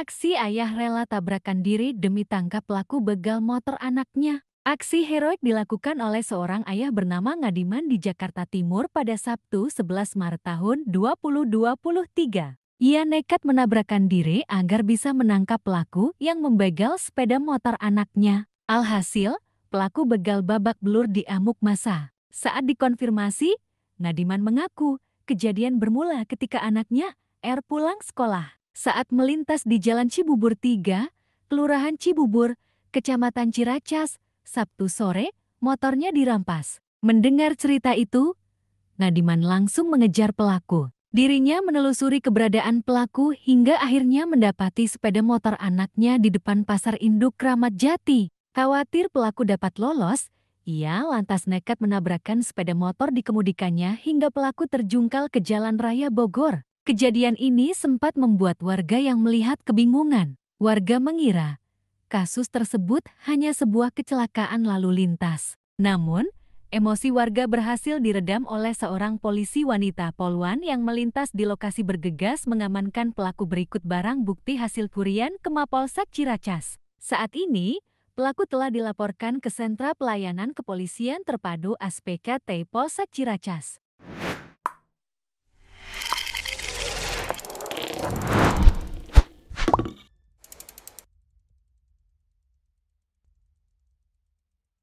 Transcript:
Aksi ayah rela tabrakan diri demi tangkap pelaku begal motor anaknya. Aksi heroik dilakukan oleh seorang ayah bernama Ngadiman di Jakarta Timur pada Sabtu 11 Maret tahun 2023. Ia nekat menabrakan diri agar bisa menangkap pelaku yang membegal sepeda motor anaknya. Alhasil, pelaku begal babak belur di amuk masa. Saat dikonfirmasi, Ngadiman mengaku kejadian bermula ketika anaknya, R pulang sekolah saat melintas di Jalan Cibubur 3, Kelurahan Cibubur, Kecamatan Ciracas, Sabtu sore, motornya dirampas. Mendengar cerita itu, Nadiman langsung mengejar pelaku. Dirinya menelusuri keberadaan pelaku hingga akhirnya mendapati sepeda motor anaknya di depan pasar induk Kramat Jati. Khawatir pelaku dapat lolos, ia lantas nekat menabrakkan sepeda motor di kemudikannya hingga pelaku terjungkal ke jalan raya Bogor. Kejadian ini sempat membuat warga yang melihat kebingungan. Warga mengira kasus tersebut hanya sebuah kecelakaan lalu lintas. Namun, emosi warga berhasil diredam oleh seorang polisi wanita Polwan yang melintas di lokasi bergegas mengamankan pelaku berikut barang bukti hasil kurian ke Mapolsek Ciracas. Saat ini, pelaku telah dilaporkan ke Sentra Pelayanan Kepolisian Terpadu ASPKT Polsek Ciracas.